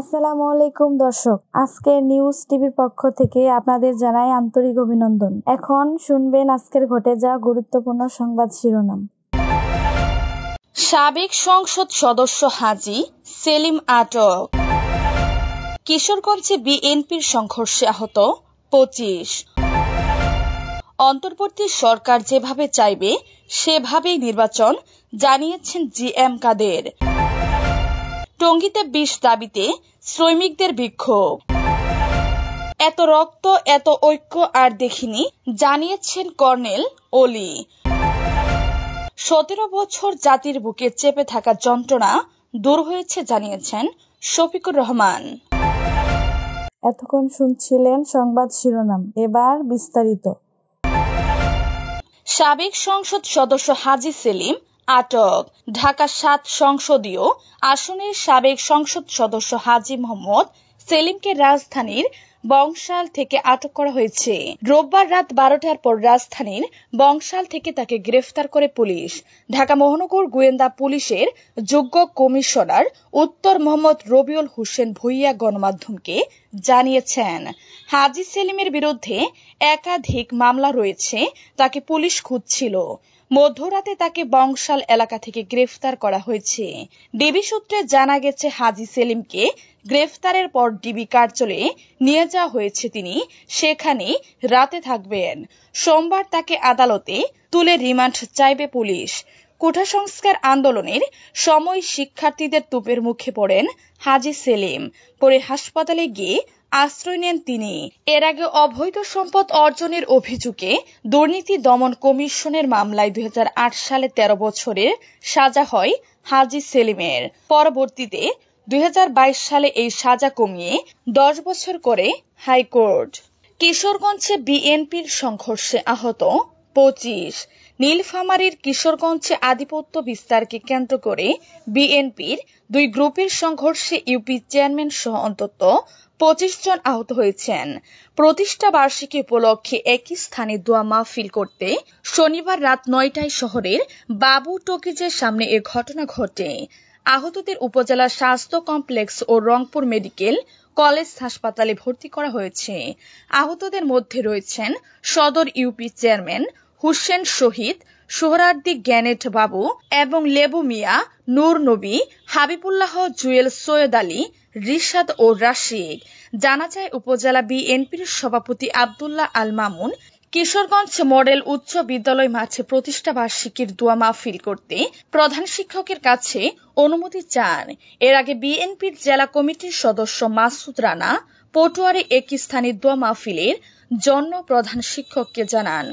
আসসালামু আলাইকুম দর্শক আজকের নিউজ টিভির পক্ষ থেকে আপনাদের জানাই আন্তরিক অভিনন্দন এখন শুনবেন আজকের ঘটে যাওয়া গুরুত্বপূর্ণ সংবাদ শিরোনাম সাবেক সংসদ সদস্য হাজি সেলিম আটক কিশোরগঞ্জে বিএনপির সংঘর্ষে আহত পঁচিশ অন্তর্বর্তী সরকার যেভাবে চাইবে সেভাবেই নির্বাচন জানিয়েছেন জি এম কাদের টঙ্গিতে বিষ দাবিতে শ্রমিকদের বিক্ষোভ এত রক্ত এত ঐক্য আর দেখিনি জানিয়েছেন কর্নেল ওলি সতেরো বছর জাতির বুকে চেপে থাকা যন্ত্রণা দূর হয়েছে জানিয়েছেন শফিকুর রহমান এতক্ষণ শুনছিলেন সংবাদ শিরোনাম এবার বিস্তারিত সাবেক সংসদ সদস্য হাজি সেলিম আটক ঢাকা সাত সংসদীয় আসনের সাবেক সংসদ সদস্য হাজি মোহাম্মদ সেলিমকে রাজধানীর বংশাল থেকে আটক করা হয়েছে রোববার রাত বারোটার পর রাজধানীর বংশাল থেকে তাকে গ্রেফতার করে পুলিশ ঢাকা মহানগর গোয়েন্দা পুলিশের যোগ্য কমিশনার উত্তর মোহাম্মদ রবিউল হোসেন ভুইয়া গণমাধ্যমকে জানিয়েছেন হাজি সেলিমের বিরুদ্ধে একাধিক মামলা রয়েছে তাকে পুলিশ খুঁজছিল মধ্যরাতে তাকে বংশাল এলাকা থেকে গ্রেফতার করা হয়েছে ডিবি সূত্রে জানা গেছে হাজি সেলিমকে গ্রেফতারের পর ডিবি কার্যালয়ে নিয়ে যাওয়া হয়েছে তিনি সেখানে রাতে থাকবেন সোমবার তাকে আদালতে তুলে রিমান্ড চাইবে পুলিশ কোঠা সংস্কার আন্দোলনের সময় শিক্ষার্থীদের তুপের মুখে পড়েন হাজি সেলিম পরে হাসপাতালে গিয়ে আশ্রয় নেন তিনি এর আগে অবৈধ সম্পদ অর্জনের অভিযোগে দুর্নীতি দমন কমিশনের মামলায় দুই সালে ১৩ বছরের সাজা হয় হাজি সেলিমের পরবর্তীতে দুই সালে এই সাজা কমিয়ে দশ বছর করে হাইকোর্ট কিশোরগঞ্জে বিএনপির সংঘর্ষে আহত পঁচিশ নীলফামারীর কিশোরগঞ্জে আধিপত্য বিস্তারকে কেন্দ্র করে বিএনপির দুই গ্রুপের সংঘর্ষে ইউপি চেয়ারম্যান সহ অন্তত পঁচিশ জন আহত হয়েছেন প্রতিষ্ঠা বার্ষিকী উপলক্ষে একই স্থানে দোয়া মাহফিল করতে শনিবার রাত নয়টায় শহরের বাবু টকিজের সামনে এ ঘটনা ঘটে আহতদের উপজেলা স্বাস্থ্য কমপ্লেক্স ও রংপুর মেডিকেল কলেজ হাসপাতালে ভর্তি করা হয়েছে আহতদের মধ্যে রয়েছেন সদর ইউপি চেয়ারম্যান হুসেন শহীদ সোহরার্দি গ্যানেট বাবু এবং লেবু মিয়া নূর নবী হাবিবুল্লাহ জুয়েল সৈয়দ আলী রিশাদ ও রাশিদ জানা যায় উপজেলা বিএনপির সভাপতি আবদুল্লাহ আল মামুন কিশোরগঞ্জ মডেল উচ্চ বিদ্যালয় মাঠে প্রতিষ্ঠা বার্ষিকীর দোয়া মাহফিল করতে প্রধান শিক্ষকের কাছে অনুমতি চান এর আগে বিএনপির জেলা কমিটির সদস্য মাসুদ রানা পটুয়ারি একই স্থানে দোয়া মাহফিলের জন্য প্রধান শিক্ষককে জানান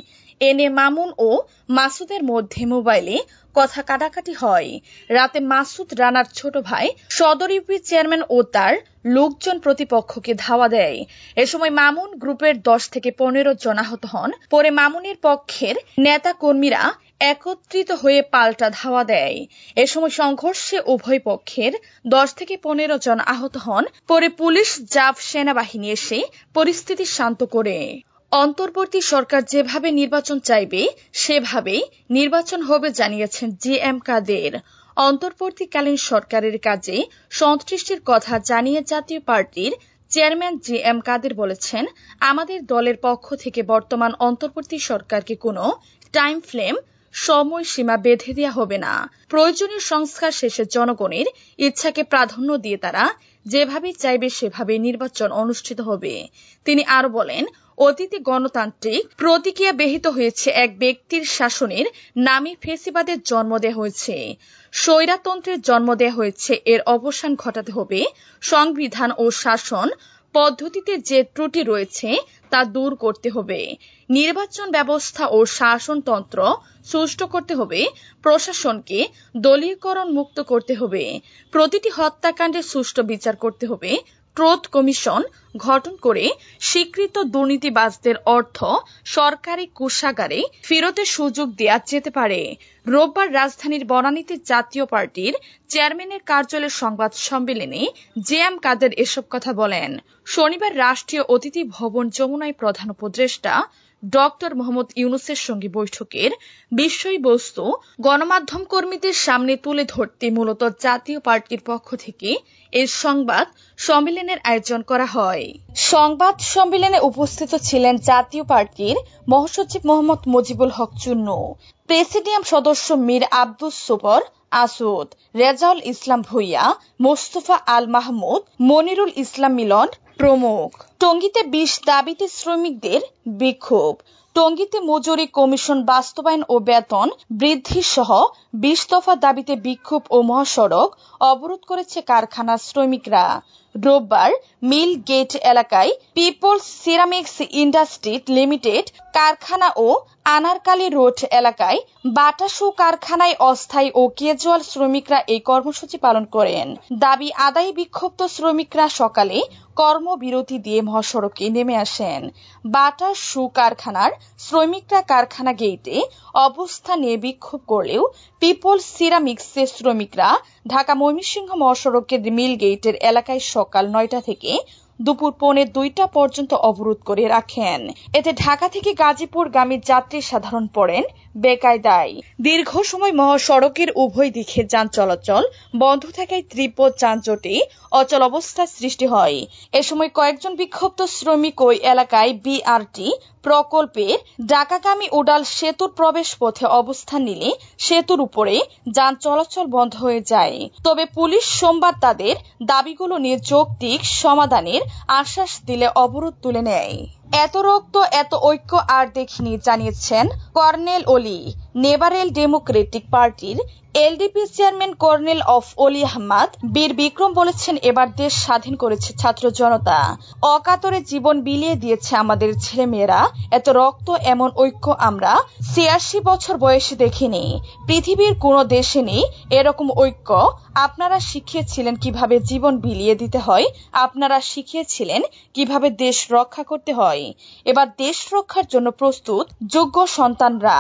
এন এ মামুন ও মাসুদের মধ্যে মোবাইলে কথা কাটাকাটি হয় রাতে মাসুদ রানার ছোট ভাই সদর ইউপি চেয়ারম্যান ও তার লোকজন প্রতিপক্ষকে ধাওয়া দেয় এ সময় মামুন গ্রুপের দশ থেকে পনেরো জন আহত হন পরে মামুনের পক্ষের নেতা কর্মীরা একত্রিত হয়ে পাল্টা ধাওয়া দেয় এ সময় সংঘর্ষে উভয় পক্ষের দশ থেকে পনেরো জন আহত হন পরে পুলিশ জাফ সেনাবাহিনী এসে পরিস্থিতি শান্ত করে অন্তর্বর্তী সরকার যেভাবে নির্বাচন চাইবে সেভাবেই নির্বাচন হবে জানিয়েছেন জি এম কাদের অন্তর্বর্তীকালীন সরকারের কাজে সন্তুষ্টির কথা জানিয়ে জাতীয় পার্টির চেয়ারম্যান জি এম কাদের বলেছেন আমাদের দলের পক্ষ থেকে বর্তমান অন্তর্বর্তী সরকারকে কোনো টাইম ফ্লেম সময়সীমা বেঁধে দেওয়া হবে না প্রয়োজনীয় সংস্কার শেষে জনগণের ইচ্ছাকে প্রাধান্য দিয়ে তারা যেভাবে চাইবে সেভাবে নির্বাচন অনুষ্ঠিত হবে তিনি আরো বলেন অতীতে গণতান্ত্রিক প্রতিক্রিয়া বিহিত হয়েছে এক ব্যক্তির শাসনের নামে ফেসিবাদের জন্ম দেয়া হয়েছে স্বৈরাতন্ত্রের জন্ম দেয়া হয়েছে এর অবসান ঘটাতে হবে সংবিধান ও শাসন পদ্ধতিতে যে ত্রুটি রয়েছে তা দূর করতে হবে নির্বাচন ব্যবস্থা ও শাসনতন্ত্র সুষ্ঠু করতে হবে প্রশাসনকে দলীয়করণ মুক্ত করতে হবে প্রতিটি হত্যাকাণ্ডের সুষ্ঠু বিচার করতে হবে ট্রোথ কমিশন গঠন করে স্বীকৃত দুর্নীতিবাজদের অর্থ সরকারি কোষাগারে ফেরতের সুযোগ দেয়া যেতে পারে রোববার রাজধানীর বনানীতে জাতীয় পার্টির চেয়ারম্যানের কার্যালয়ের সংবাদ সম্মেলনে জে এম কাদের এসব কথা বলেন শনিবার রাষ্ট্রীয় অতিথি ভবন যমুনায় প্রধান উপদেষ্টা ড মোহাম্মদ ইউনুসের সঙ্গে বৈঠকের বিষয়বস্তু গণমাধ্যম কর্মীদের সামনে তুলে ধরতে মূলত জাতীয় পার্টির পক্ষ থেকে এই সংবাদ সম্মেলনের আয়োজন করা হয় সংবাদ সম্মেলনে উপস্থিত ছিলেন জাতীয় পার্টির মহাসচিব মোহাম্মদ মুজিবুল হক চুন্নু প্রেসিডিয়াম সদস্য মীর আব্দুস সুপর আসুদ রেজাউল ইসলাম ভুইয়া মোস্তফা আল মাহমুদ মনিরুল ইসলাম মিলন প্রমুখ টঙ্গীতে বিশ দাবিতে শ্রমিকদের বিক্ষোভ টঙ্গীতে মজুরি কমিশন বাস্তবায়ন ও বেতন বৃদ্ধি সহ বিশ দফা দাবিতে বিক্ষোভ ও মহাসড়ক অবরোধ করেছে কারখানার শ্রমিকরা রোববার মিল গেট এলাকায় পিপলস সিরামিক্স ইন্ডাস্ট্রি লিমিটেড কারখানা ও আনারকালি রোড এলাকায় বাটা শু কারখানায় অস্থায়ী ও কেজুয়াল শ্রমিকরা এই কর্মসূচি পালন করেন দাবি আদায় বিক্ষুব্ধ শ্রমিকরা সকালে কর্মবিরতি দিয়ে মহাসড়কে নেমে আসেন বাটা শু কারখানার শ্রমিকরা কারখানা গেইটে অবস্থা নিয়ে বিক্ষোভ করলেও পিপল সিরামিক্সের শ্রমিকরা ঢাকা ময়মনসিংহ মহাসড়কের মিল গেইটের এলাকায় সকাল নয়টা থেকে দুপুর পৌনে দুইটা পর্যন্ত অবরোধ করে রাখেন এতে ঢাকা থেকে গাজীপুর গামী যাত্রী সাধারণ পড়েন বেকায়দায় দীর্ঘ সময় মহাসড়কের উভয় দিকে যান চলাচল বন্ধ থাকায় তীব্র যানজটে অচল অবস্থা সৃষ্টি হয় এ সময় কয়েকজন বিক্ষুব্ধ শ্রমিক ওই এলাকায় বিআরটি প্রকল্পের ডাকাগামী উডাল সেতুর প্রবেশ পথে অবস্থান নিলে সেতুর উপরে যান চলাচল বন্ধ হয়ে যায় তবে পুলিশ সোমবার তাদের দাবিগুলো নিয়ে যৌক্তিক সমাধানের আশ্বাস দিলে অবরোধ তুলে নেয়। এত রক্ত এত ঐক্য আর দেখিনি জানিয়েছেন কর্নেল অলি নেভারেল ডেমোক্রেটিক পার্টির এলডিপি চেয়ারম্যান কর্নেল অফ অলি আহমাদ বীর বিক্রম বলেছেন এবার দেশ স্বাধীন করেছে ছাত্র জনতা অকাতরে জীবন বিলিয়ে দিয়েছে আমাদের ছেলেমেয়েরা এত রক্ত এমন ঐক্য আমরা ছিয়াশি বছর বয়সে দেখিনি পৃথিবীর কোনো দেশে নেই এরকম ঐক্য আপনারা শিখিয়েছিলেন কিভাবে জীবন বিলিয়ে দিতে হয় আপনারা শিখিয়েছিলেন কিভাবে দেশ রক্ষা করতে হয় নয় এবার দেশ রক্ষার জন্য প্রস্তুত যোগ্য সন্তানরা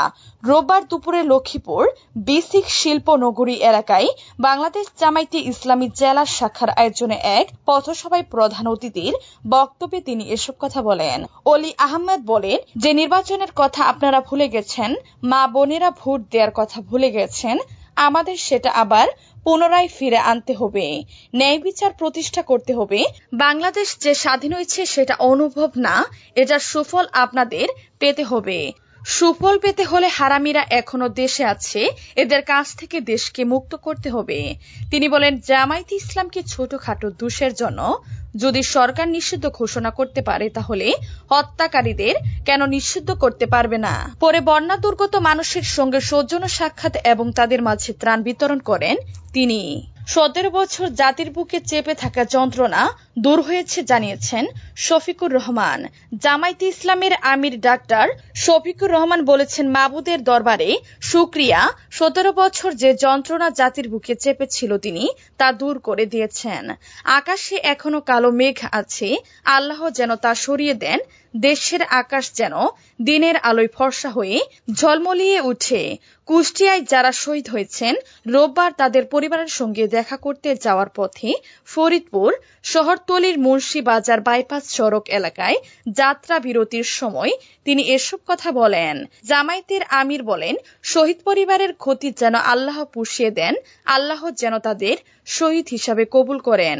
রোববার দুপুরে লক্ষ্মীপুর বিসিক শিল্প নগরী এলাকায় বাংলাদেশ জামায়াতে ইসলামী জেলা শাখার আয়োজনে এক পথসভায় প্রধান অতিথির বক্তব্যে তিনি এসব কথা বলেন অলি আহমেদ বলেন যে নির্বাচনের কথা আপনারা ভুলে গেছেন মা বোনেরা ভোট দেওয়ার কথা ভুলে গেছেন আমাদের সেটা আবার পুনরায় ফিরে আনতে হবে ন্যায় বিচার প্রতিষ্ঠা করতে হবে বাংলাদেশ যে স্বাধীন হয়েছে সেটা অনুভব না এটার সুফল আপনাদের পেতে হবে সুফল পেতে হলে হারামিরা এখনো দেশে আছে এদের কাছ থেকে দেশকে মুক্ত করতে হবে তিনি বলেন জামায়াতে ইসলামকে ছোটখাটো দোষের জন্য যদি সরকার নিষিদ্ধ ঘোষণা করতে পারে তাহলে হত্যাকারীদের কেন নিষিদ্ধ করতে পারবে না পরে বন্যা দুর্গত মানুষের সঙ্গে সৌজন্য সাক্ষাৎ এবং তাদের মাঝে ত্রাণ বিতরণ করেন তিনি সতেরো বছর জাতির বুকে চেপে থাকা যন্ত্রণা দূর হয়েছে জানিয়েছেন শফিকুর রহমান জামাইতে ইসলামের আমির ডাক্তার শফিকুর রহমান বলেছেন মাবুদের দরবারে সুক্রিয়া সতেরো বছর যে যন্ত্রণা জাতির বুকে চেপেছিল তিনি তা দূর করে দিয়েছেন আকাশে এখনো কালো মেঘ আছে আল্লাহ যেন তা সরিয়ে দেন দেশের আকাশ যেন দিনের আলোয় ফর্সা হয়ে ঝলমলিয়ে উঠে কুষ্টিয়ায় যারা শহীদ হয়েছেন রোববার তাদের পরিবারের সঙ্গে দেখা করতে যাওয়ার পথে ফরিদপুর শহরতলির মুন্সি বাজার বাইপাস সড়ক এলাকায় যাত্রা বিরতির সময় তিনি এসব কথা বলেন জামাইতের আমির বলেন শহীদ পরিবারের ক্ষতি যেন আল্লাহ পুষিয়ে দেন আল্লাহ যেন তাদের শহীদ হিসাবে কবুল করেন